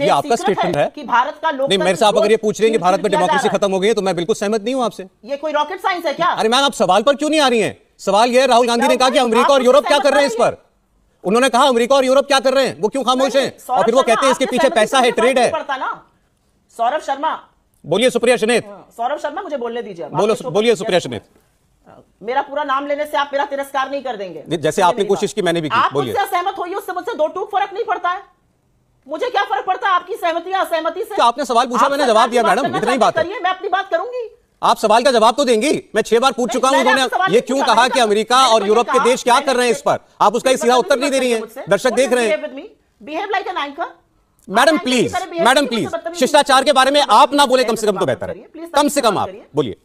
ये आपका स्टेटमेंट है कि भारत का लोकतंत्र नहीं मेरे से आप अगर ये पूछ रहे हैं कि भारत में डेमोक्रेसी खत्म हो गई है तो मैं बिल्कुल सहमत नहीं हूँ आपसे ये कोई रॉकेट साइंस है क्या अरे मैम आप सवाल पर क्यों नहीं आ रही है सवाल यह राहुल गांधी ने कहा कि अमरीका और यूरोप क्या कर रहे हैं इस पर उन्होंने कहा अमेरिका और यूरोप क्या कर रहे हैं वो क्यों खामोश है और फिर वो कहते हैं इसके पीछे पैसा है ट्रेड है सौरभ शर्मा बोलिए सुप्रिया शनेत हाँ, सौरभ शर्मा मुझे बोलने दीजिए बोलो तो बोलिए सुप्रिया तो शनेत हाँ, मेरा पूरा नाम लेने से आप मेरा तिरस्कार नहीं कर देंगे जैसे आपने कोशिश की मैंने भी की आप मुझसे सहमत होइए उससे मुझसे दो टूक फर्क नहीं पड़ता है मुझे क्या फर्क पड़ता है आपकी सहमति या असहमति से तो आपने सवाल पूछा मैंने जवाब दिया मैडम इतना ही बात करिए मैं अपनी बात करूंगी आप सवाल का जवाब तो देंगी मैं छह बार पूछ चुका हूं उन्होंने ये क्यों कहा कि अमेरिका और यूरोप के देश क्या कर रहे हैं इस पर आप उसका सीधा उत्तर नहीं दे रही है दर्शक देख रहे हैं behave like an madam please madam please शिष्टाचार के बारे में आप ना बोले कम से कम तो बेहतर है कम से कम आप बोलिए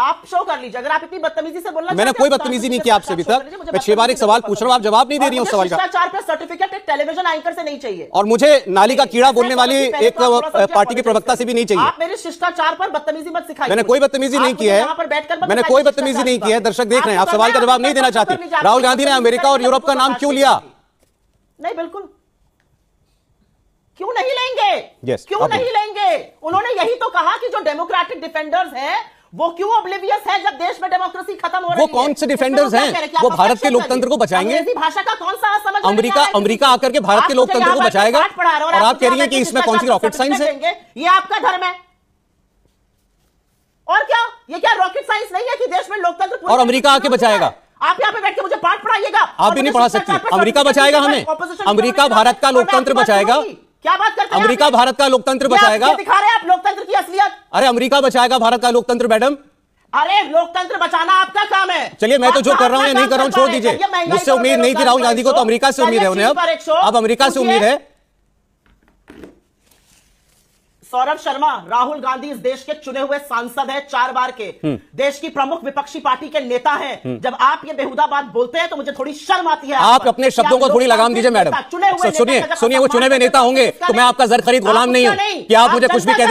आप शो कर लीजिए अगर आप इतनी बदतमीजी से बोलना मैंने कोई तो बदतमीजी नहीं किया आपसे अभी तक मैं छह बार एक सवाल पूछ रहा हूँ आप जवाब नहीं दे रही हूँ सवाल का चार पे सर्टिफिकेट एक टेलीविजन एंकर से नहीं चाहिए और मुझे नाली का कीड़ा बोलने वाली एक तो पार्टी के प्रवक्ता से भी नहीं चाहिए आप मेरे शिष्टाचार पर बदतमीजी मत सिखाई मैंने कोई बदतमीजी नहीं की है मैंने कोई बदतमीजी नहीं की है दर्शक देख रहे हैं आप सवाल का जवाब नहीं देना चाहते राहुल गांधी ने अमेरिका और यूरोप का नाम क्यों लिया नहीं बिल्कुल क्यों नहीं लेंगे yes, क्यों नहीं लेंगे उन्होंने यही तो कहा कि जो डेमोक्रेटिक डिफेंडर्स हैं वो क्यों ऑब्लिवियस है जब देश में डेमोक्रेसी खत्म हो रही है वो कौन से डिफेंडर्स हैं वो भारत के लोकतंत्र को बचाएंगे भाषा का कौन सा समझ अमेरिका अमेरिका आकर के भारत के लोकतंत्र को बचाएगा और आप कह रही हैं कि इसमें कौन सी रॉकेट साइंस है ये आपका धर्म है और क्या ये क्या रॉकेट साइंस नहीं है कि देश में लोकतंत्र और अमेरिका आके बचाएगा आप यहाँ पे बैठ के मुझे पाठ पढ़ाइएगा आप भी नहीं पढ़ा सकते अमेरिका बचाएगा हमें अमेरिका भारत का लोकतंत्र बचाएगा क्या बात करते हैं अमेरिका भारत का लोकतंत्र बचाएगा दिखा रहे हैं आप असलियत अरे अमेरिका बचाएगा भारत का लोकतंत्र मैडम अरे लोकतंत्र बचाना आपका काम है चलिए मैं तो जो कर रहा हूँ या नहीं कर रहा हूँ छोड़ दीजिए मुझसे तो उम्मीद नहीं थी राहुल गांधी को तो अमेरिका से उम्मीद है उन्हें अब अब अमेरिका से उम्मीद है सौरभ शर्मा राहुल गांधी इस देश के चुने हुए सांसद हैं चार बार के हम्म। देश की प्रमुख विपक्षी पार्टी के नेता हैं हम्म। जब आप ये बेहुदा बात बोलते हैं तो मुझे थोड़ी शर्म आती है आप, अपने शब्दों को थोड़ी लगाम दीजिए मैडम सुनिए सुनिए वो चुने हुए नेता होंगे तो मैं आपका जर खरीद गुलाम नहीं हूँ कि आप मुझे कुछ भी कह